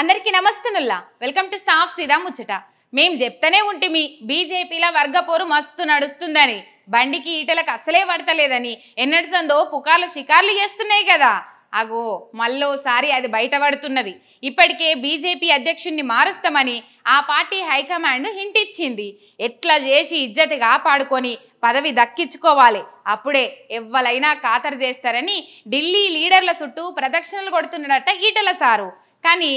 అందరికీ నమస్తున్నల్లా welcome to సాఫ్ సీదా ముచ్చట మేం చెప్తూనే ఉంటిమి బీజేపీలా వర్గపోరు మస్తు నడుస్తుందని బండికి ఈటలకు అసలే పడతలేదని ఎన్నడిసందో పుకార్లు షికార్లు చేస్తున్నాయి కదా అగో మళ్ళోసారి అది బయటపడుతున్నది ఇప్పటికే బీజేపీ అధ్యక్షుణ్ణి మారుస్తామని ఆ పార్టీ హైకమాండ్ హింటిచ్చింది ఎట్లా చేసి ఇజ్జతి కాపాడుకొని పదవి దక్కించుకోవాలి అప్పుడే ఎవ్వలైనా ఖాతరు చేస్తారని ఢిల్లీ లీడర్ల చుట్టూ ప్రదక్షిణలు కొడుతున్నాడట ఈటల సారు కానీ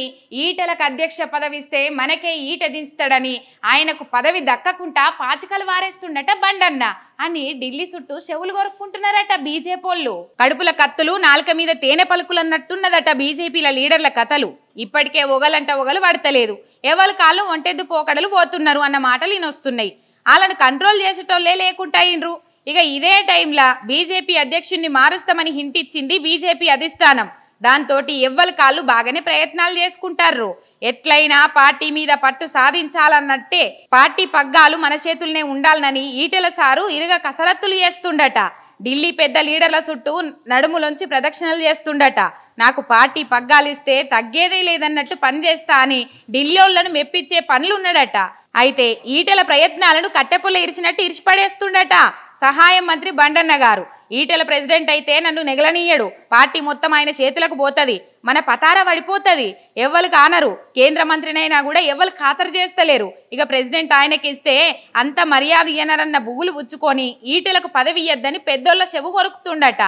ఈటలకు అధ్యక్ష పదవి ఇస్తే మనకే ఈట దించుతాడని ఆయనకు పదవి దక్కకుండా పాచికలు వారేస్తుండట బండన్న అని ఢిల్లీ చుట్టూ చెవులు కొరుక్కుంటున్నారట బీజేపోళ్ళు కడుపుల కత్తులు నాలుక మీద తేనె పలుకులన్నట్టున్నదట బీజేపీల లీడర్ల కథలు ఇప్పటికే ఒగలంట ఒగలు పడతలేదు ఎవరి కాళ్ళు ఒంటెద్దు పోకడలు పోతున్నారు అన్న మాటలు వస్తున్నాయి వాళ్ళను కంట్రోల్ చేసేటోళ్లే లేకుండా ఇన్రు ఇక ఇదే టైంలో బీజేపీ అధ్యక్షుణ్ణి మారుస్తామని హింటిచ్చింది బీజేపీ అధిష్టానం దాంతో ఎవ్వరి కాళ్ళు బాగానే ప్రయత్నాలు చేసుకుంటారు ఎట్లయినా పార్టీ మీద పట్టు సాధించాలన్నట్టే పార్టీ పగ్గాలు మన చేతులనే ఉండాలని ఈటెల సారు ఇరుగ కసరత్తులు చేస్తుండట ఢిల్లీ పెద్ద లీడర్ల చుట్టూ నడుములోంచి ప్రదక్షిణలు చేస్తుండట నాకు పార్టీ పగ్గాలిస్తే తగ్గేదే లేదన్నట్టు పనిచేస్తా అని ఢిల్లీ మెప్పించే పనులు ఉన్నాడట అయితే ఈటెల ప్రయత్నాలను కట్టెపుల్ల ఇరిచినట్టు ఇరిచిపడేస్తుండట సహాయ మంత్రి బండన్న గారు ఈటెల ప్రెసిడెంట్ అయితే నన్ను నెగలనీయడు పార్టీ మొత్తం ఆయన చేతులకు పోతుంది మన పతార పడిపోతుంది ఎవ్వరు కానరు కేంద్ర మంత్రినైనా కూడా ఎవ్వరు ఖాతరు చేస్తలేరు ఇక ప్రెసిడెంట్ ఆయనకి ఇస్తే అంత మర్యాద ఇయ్యనరన్న బుగులు పుచ్చుకొని ఈటెలకు పదవి ఇయ్యద్దని పెద్దోళ్ళ చెవు కొరుకుతుండట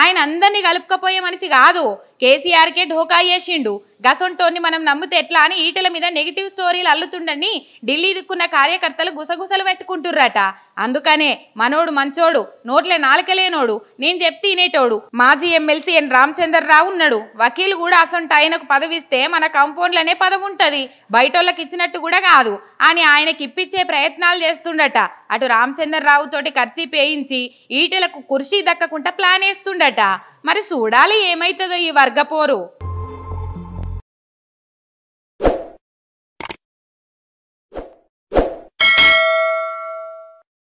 ఆయన అందరినీ కలుపుకపోయే మనిషి కాదు కేసీఆర్కే ఢోకా వేసిండు గసొంటోని మనం నమ్మితే ఎట్లా అని ఈటల మీద నెగిటివ్ స్టోరీలు అల్లుతుండని ఢిల్లీ దిక్కున్న కార్యకర్తలు గుసగుసలు పెట్టుకుంటుర్రట అందుకనే మనోడు మంచోడు నోట్ల నాలుకలేనోడు నేను చెప్తే ఇనేటోడు మాజీ ఎమ్మెల్సీ ఎన్ రావు ఉన్నాడు వకీలు కూడా అసంట ఆయనకు పదవిస్తే మన కంపౌండ్లనే పదవి ఉంటుంది బయటోళ్ళకి ఇచ్చినట్టు కూడా కాదు అని ఆయనకి ఇప్పించే ప్రయత్నాలు చేస్తుండట అటు రావు తోటి ఖర్చీ పేయించి ఈటలకు కుర్చీ దక్కకుండా ప్లాన్ వేస్తుండట మరి చూడాలి ఏమైతుందో ఈ వర్గం వర్గపోరు